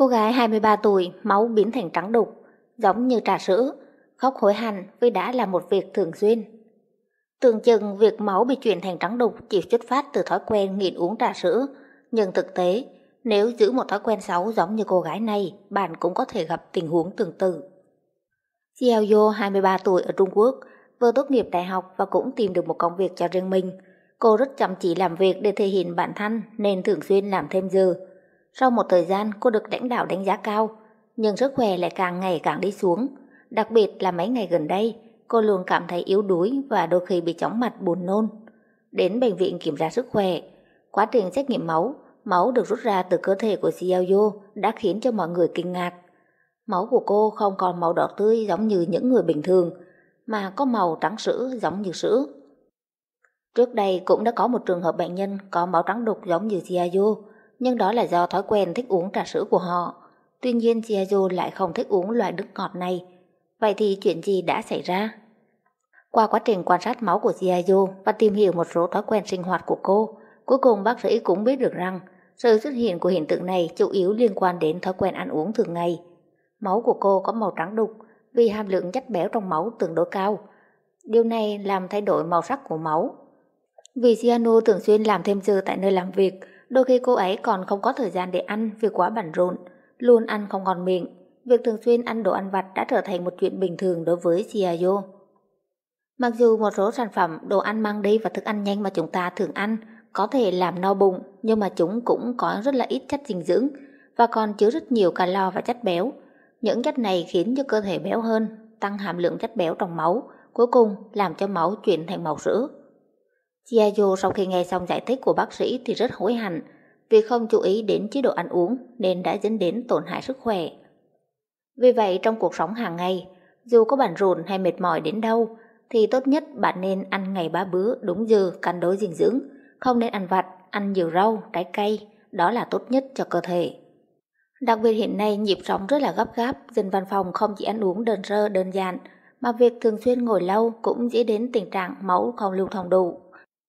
Cô gái 23 tuổi, máu biến thành trắng đục, giống như trà sữa, khóc hối hằn vì đã là một việc thường xuyên. Tưởng chừng việc máu bị chuyển thành trắng đục chỉ xuất phát từ thói quen nghiện uống trà sữa, nhưng thực tế, nếu giữ một thói quen xấu giống như cô gái này, bạn cũng có thể gặp tình huống tương tự. Xiao Yo, 23 tuổi ở Trung Quốc, vừa tốt nghiệp đại học và cũng tìm được một công việc cho riêng mình. Cô rất chăm chỉ làm việc để thể hiện bản thân nên thường xuyên làm thêm giờ, sau một thời gian cô được lãnh đạo đánh giá cao, nhưng sức khỏe lại càng ngày càng đi xuống. Đặc biệt là mấy ngày gần đây, cô luôn cảm thấy yếu đuối và đôi khi bị chóng mặt buồn nôn. Đến bệnh viện kiểm tra sức khỏe, quá trình xét nghiệm máu, máu được rút ra từ cơ thể của Xiaoyo đã khiến cho mọi người kinh ngạc. Máu của cô không còn màu đỏ tươi giống như những người bình thường, mà có màu trắng sữa giống như sữa. Trước đây cũng đã có một trường hợp bệnh nhân có máu trắng đục giống như Xiaoyo, nhưng đó là do thói quen thích uống trà sữa của họ. Tuy nhiên Chiayo lại không thích uống loại nước ngọt này. Vậy thì chuyện gì đã xảy ra? Qua quá trình quan sát máu của Chiayo và tìm hiểu một số thói quen sinh hoạt của cô, cuối cùng bác sĩ cũng biết được rằng sự xuất hiện của hiện tượng này chủ yếu liên quan đến thói quen ăn uống thường ngày. Máu của cô có màu trắng đục vì hàm lượng chất béo trong máu tương đối cao. Điều này làm thay đổi màu sắc của máu. Vì Siano thường xuyên làm thêm giờ tại nơi làm việc, Đôi khi cô ấy còn không có thời gian để ăn vì quá bận rộn, luôn ăn không ngon miệng. Việc thường xuyên ăn đồ ăn vặt đã trở thành một chuyện bình thường đối với Chiayo. Mặc dù một số sản phẩm đồ ăn mang đi và thức ăn nhanh mà chúng ta thường ăn có thể làm no bụng, nhưng mà chúng cũng có rất là ít chất dinh dưỡng và còn chứa rất nhiều calo và chất béo. Những chất này khiến cho cơ thể béo hơn, tăng hàm lượng chất béo trong máu, cuối cùng làm cho máu chuyển thành màu sữa. Chia Du sau khi nghe xong giải thích của bác sĩ thì rất hối hận vì không chú ý đến chế độ ăn uống nên đã dẫn đến tổn hại sức khỏe. Vì vậy trong cuộc sống hàng ngày, dù có bản rộn hay mệt mỏi đến đâu thì tốt nhất bạn nên ăn ngày ba bữa đúng giờ cân đối dinh dưỡng, không nên ăn vặt, ăn nhiều rau, trái cây, đó là tốt nhất cho cơ thể. Đặc biệt hiện nay nhịp sống rất là gấp gáp, dân văn phòng không chỉ ăn uống đơn sơ đơn giản, mà việc thường xuyên ngồi lâu cũng dễ đến tình trạng máu không lưu thông đủ.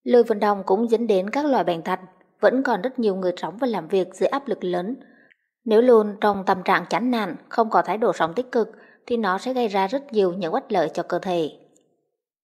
Lôi Vân Đông cũng dẫn đến các loại bệnh thạch, vẫn còn rất nhiều người sống và làm việc dưới áp lực lớn. Nếu luôn trong tâm trạng chán nản, không có thái độ sống tích cực, thì nó sẽ gây ra rất nhiều những bất lợi cho cơ thể.